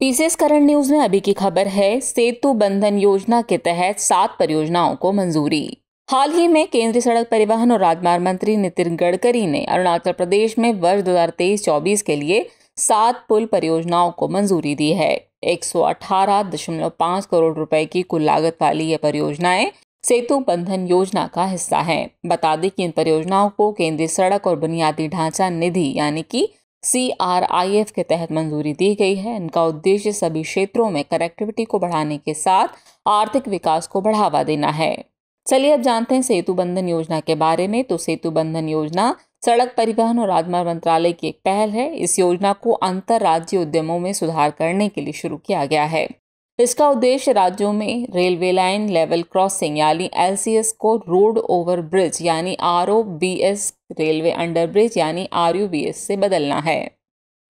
PCS current news में अभी की खबर है सेतु बंधन योजना के तहत सात परियोजनाओं को मंजूरी हाल ही में केंद्रीय सड़क परिवहन और राजमार्ग मंत्री नितिन गडकरी ने अरुणाचल प्रदेश में वर्ष 2023-24 के लिए सात पुल परियोजनाओं को मंजूरी दी है 118.5 करोड़ रुपए की कुल लागत वाली ये परियोजनाएं सेतु बंधन योजना का हिस्सा है बता दें कि इन परियोजनाओं को केंद्रीय सड़क और बुनियादी ढांचा निधि यानी कि सी आर आई एफ के तहत मंजूरी दी गई है इनका उद्देश्य सभी क्षेत्रों में कनेक्टिविटी को बढ़ाने के साथ आर्थिक विकास को बढ़ावा देना है चलिए अब जानते हैं सेतु बंधन योजना के बारे में तो सेतु बंधन योजना सड़क परिवहन और राजमार्ग मंत्रालय की एक पहल है इस योजना को अंतर राज्य उद्यमों में सुधार करने के लिए शुरू किया गया है इसका उद्देश्य राज्यों में रेलवे लाइन लेवल क्रॉसिंग यानी एल को रोड ओवर ब्रिज यानी आर रेलवे अंडर ब्रिज यानी आर से बदलना है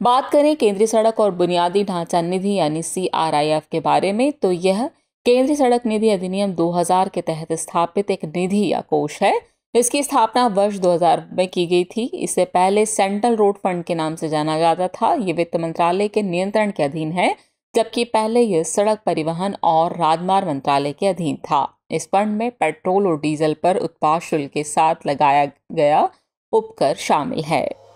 बात करें केंद्रीय सड़क और बुनियादी ढांचा निधि यानी सी के बारे में तो यह केंद्रीय सड़क निधि अधिनियम 2000 के तहत स्थापित एक निधि या कोष है इसकी स्थापना वर्ष 2000 में की गई थी इससे पहले सेंट्रल रोड फंड के नाम से जाना जाता था ये वित्त मंत्रालय के नियंत्रण के अधीन है जबकि पहले यह सड़क परिवहन और राजमार्ग मंत्रालय के अधीन था इस फंड में पेट्रोल और डीजल पर उत्पाद शुल्क के साथ लगाया गया उपकर शामिल है